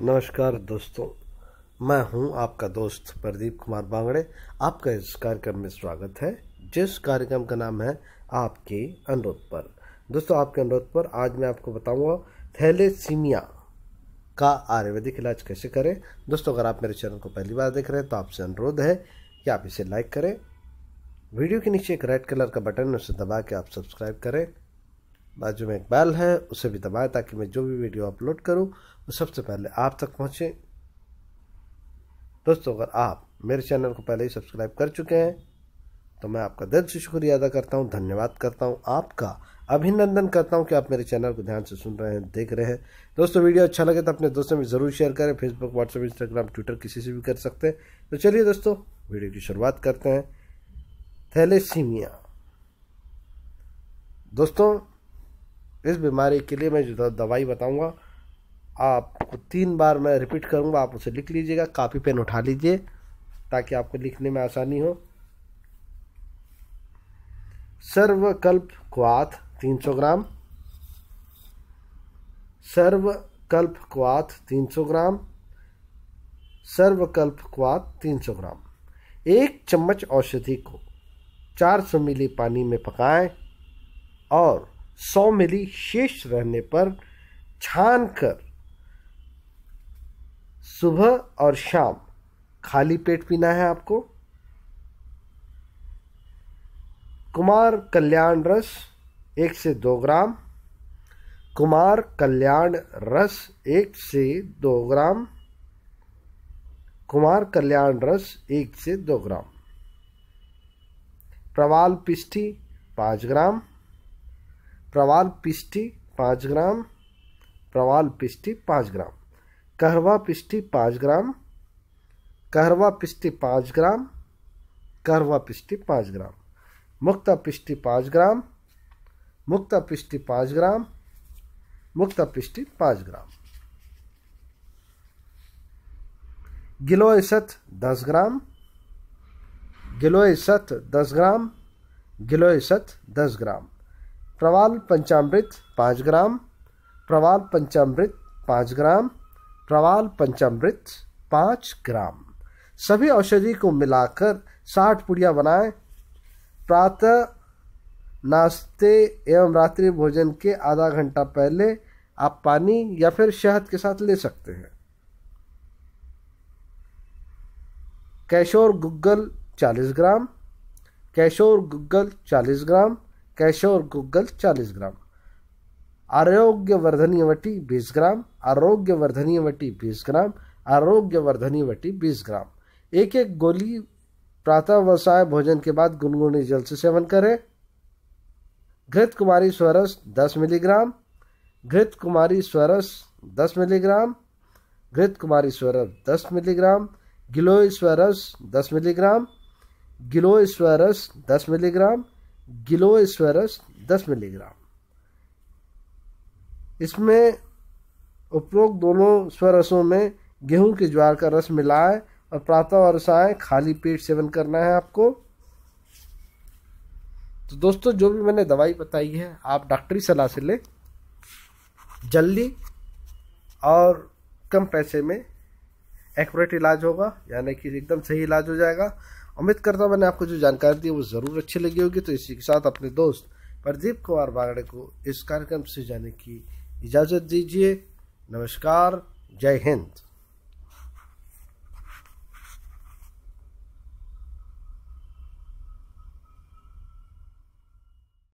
नमस्कार दोस्तों मैं हूं आपका दोस्त प्रदीप कुमार बांगड़े आपका इस कार्यक्रम में स्वागत है जिस कार्यक्रम का नाम है आपके अनुरोध पर दोस्तों आपके अनुरोध पर आज मैं आपको बताऊंगा थैलेसीमिया का आयुर्वेदिक इलाज कैसे करें दोस्तों अगर आप मेरे चैनल को पहली बार देख रहे हैं तो आपसे अनुरोध है कि आप इसे लाइक करें वीडियो के नीचे एक रेड कलर का बटन है उसे दबा के आप सब्सक्राइब करें बाजू में एक बैल है उसे भी दबाएं ताकि मैं जो भी वीडियो अपलोड करूं वो सबसे पहले आप तक पहुंचे दोस्तों अगर आप मेरे चैनल को पहले ही सब्सक्राइब कर चुके हैं तो मैं आपका दिल से शुक्रिया अदा करता हूं धन्यवाद करता हूं आपका अभिनंदन करता हूं कि आप मेरे चैनल को ध्यान से सुन रहे हैं देख रहे हैं दोस्तों वीडियो अच्छा लगे तो अपने दोस्तों में ज़रूर शेयर करें फेसबुक व्हाट्सएप इंस्टाग्राम ट्विटर किसी से भी कर सकते हैं तो चलिए दोस्तों वीडियो की शुरुआत करते हैं थैलेसीमिया दोस्तों इस बीमारी के लिए मैं जो दवाई बताऊंगा आपको तीन बार मैं रिपीट करूंगा आप उसे लिख लीजिएगा कापी पेन उठा लीजिए ताकि आपको लिखने में आसानी हो सर्वकल्प क्वाथ 300 ग्राम सर्वकल्प क्वाथ 300 ग्राम सर्वकल्प क्वाथ 300 ग्राम एक चम्मच औषधि को 400 मिली पानी में पकाएं और सौ मिली शेष रहने पर छान कर सुबह और शाम खाली पेट पीना है आपको कुमार कल्याण रस एक से दो ग्राम कुमार कल्याण रस एक से दो ग्राम कुमार कल्याण रस एक से दो ग्राम प्रवाल पिष्ठी पाँच ग्राम प्रवाल पिष्टी पाँच ग्राम प्रवाल पिष्टी पाँच ग्राम कहरवा पिष्टी पाँच ग्राम कहरवा पिष्टी पाँच ग्राम कहरवा पिष्टी पाँच ग्राम मुक्ता पिष्टी पाँच ग्राम मुक्ता पिष्टी पाँच ग्राम मुक्ता पिष्टी पाँच ग्राम गिलोय सत दस ग्राम गिलोय सत दस ग्राम गिलोय सत दस ग्राम प्रवाल पंचामृत पाँच ग्राम प्रवाल पंचामृत पाँच ग्राम प्रवाल पंचामृत पाँच ग्राम सभी औषधि को मिलाकर साठ पुड़िया बनाएं प्रातः नाश्ते एवं रात्रि भोजन के आधा घंटा पहले आप पानी या फिर शहद के साथ ले सकते हैं कैशोर गुग्गल 40 ग्राम कैशोर गुग्गल 40 ग्राम कैशो और गुग्गल चालीस ग्राम वर्धनीय वटी बीस ग्राम वर्धनीय वटी बीस ग्राम वर्धनीय वटी बीस ग्राम एक एक गोली प्रातः व भोजन के बाद गुनगुने जल से सेवन करें घृत कुमारी स्वरस दस मिलीग्राम घृत कुमारी स्वरस दस मिलीग्राम घृत कुमारी स्वरस दस मिलीग्राम गिलोय स्वरस दस मिलीग्राम गिलोय स्वरस दस मिलीग्राम गिलोस्फेरस 10 मिलीग्राम इसमें उपरोक्त दोनों स्वरसों में गेहूं के ज्वार का रस मिलाएं और प्रातः और साय खाली पेट सेवन करना है आपको तो दोस्तों जो भी मैंने दवाई बताई है आप डॉक्टरी सलाह से लें जल्दी और कम पैसे में एक्यूरेट इलाज होगा यानी कि एकदम सही इलाज हो जाएगा उम्मीद करता हूँ मैंने आपको जो जानकारी दी वो ज़रूर अच्छी लगी होगी तो इसी के साथ अपने दोस्त प्रदीप कुमार बागड़े को इस कार्यक्रम से जाने की इजाज़त दीजिए नमस्कार जय हिंद